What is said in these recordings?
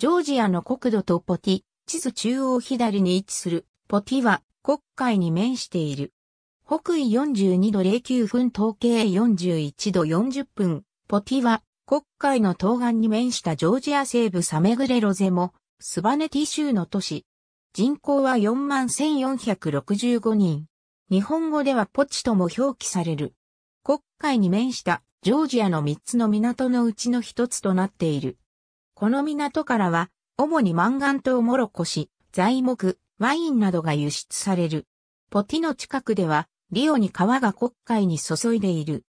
ジョージアの国土とポティ、地図中央左に位置する、ポティは国海に面している。北緯42度09分統計41度40分、ポティは国海の東岸に面したジョージア西部サメグレロゼモ、スバネティ州の都市。人口は41,465人。日本語ではポチとも表記される。国海に面したジョージアの3つの港のうちの1つとなっている。この港からは、主にマンガントウモロコシ、材木、ワインなどが輸出される。ポティの近くでは、リオに川が国海に注いでいる。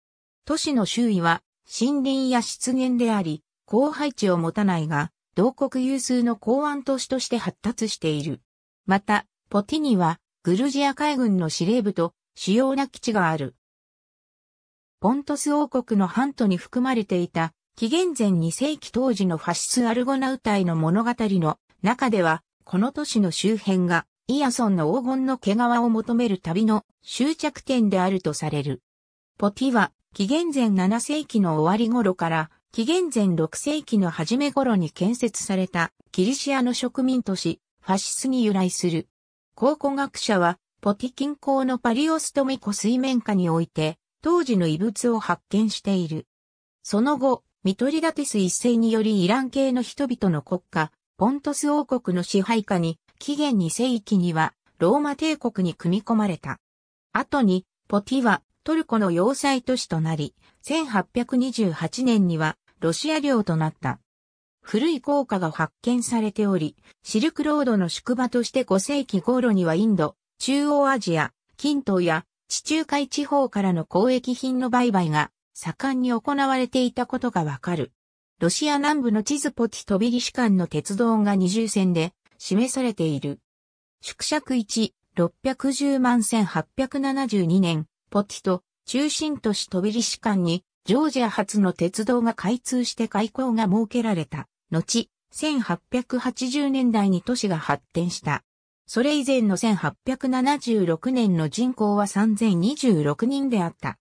都市の周囲は森林や湿原であり、荒配置を持たないが、同国有数の港湾都市として発達している。また、ポティには、グルジア海軍の司令部と主要な基地がある。ポントス王国の半島に含まれていた紀元前2世紀当時のファシス・アルゴナウ隊の物語の中では、この都市の周辺がイアソンの黄金の毛皮を求める旅の終着点であるとされる。ポティは、紀元前7世紀の終わり頃から、紀元前6世紀の初め頃に建設されたキリシアの植民都市、ファシスに由来する。考古学者は、ポティ近郊のパリオストミコ水面下において、当時の遺物を発見している。その後、ミトリダテス一世によりイラン系の人々の国家、ポントス王国の支配下に、紀元2世紀には、ローマ帝国に組み込まれた。後に、ポティは、トルコの要塞都市となり、1828年には、ロシア領となった。古い硬貨が発見されており、シルクロードの宿場として5世紀頃にはインド、中央アジア、近東や地中海地方からの交易品の売買が盛んに行われていたことがわかる。ロシア南部のチズポティトビリシ間の鉄道が二重線で示されている。縮尺1、610万1872年、ポティと中心都市トビリシ間にジョージア発の鉄道が開通して開港が設けられた。後、1880年代に都市が発展した。それ以前の1876年の人口は3026人であった。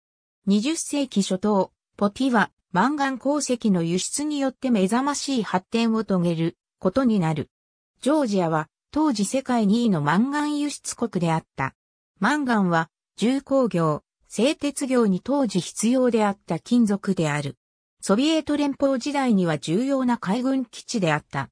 20世紀初頭、ポティはマンガン鉱石の輸出によって目覚ましい発展を遂げることになる。ジョージアは当時世界2位のマンガン輸出国であった。マンガンは重工業、製鉄業に当時必要であった金属である。ソビエト連邦時代には重要な海軍基地であった。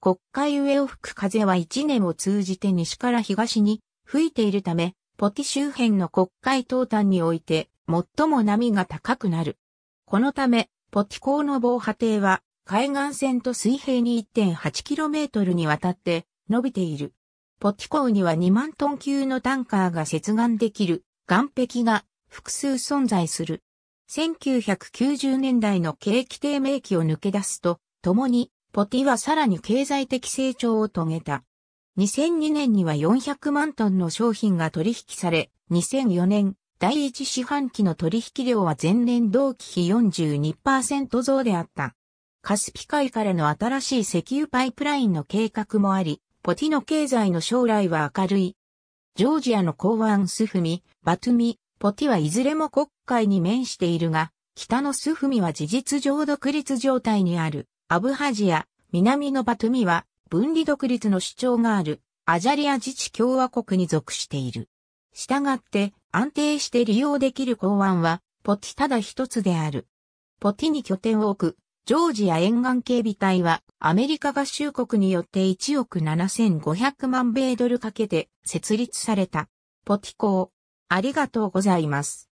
国会上を吹く風は一年を通じて西から東に吹いているため、ポティ周辺の国会東端において最も波が高くなる。このため、ポティ港の防波堤は、海岸線と水平に 1.8km にわたって伸びている。ポティ港には2万トン級のタンカーが接岸できる岸壁が複数存在する。1990年代の景気低迷期を抜け出すと、共に、ポティはさらに経済的成長を遂げた。2002年には400万トンの商品が取引され、2004年、第一四半期の取引量は前年同期比42%増であった。カスピ海からの新しい石油パイプラインの計画もあり、ポティの経済の将来は明るい。ジョージアの港湾スフミ、バトゥミ、ポティはいずれも国会に面しているが、北のスフミは事実上独立状態にある、アブハジア、南のバトゥミは分離独立の主張がある、アジャリア自治共和国に属している。したがって安定して利用できる港湾はポティただ一つである。ポティに拠点を置くジョージア沿岸警備隊はアメリカ合衆国によって1億7500万米ドルかけて設立された。ポティ港。ありがとうございます。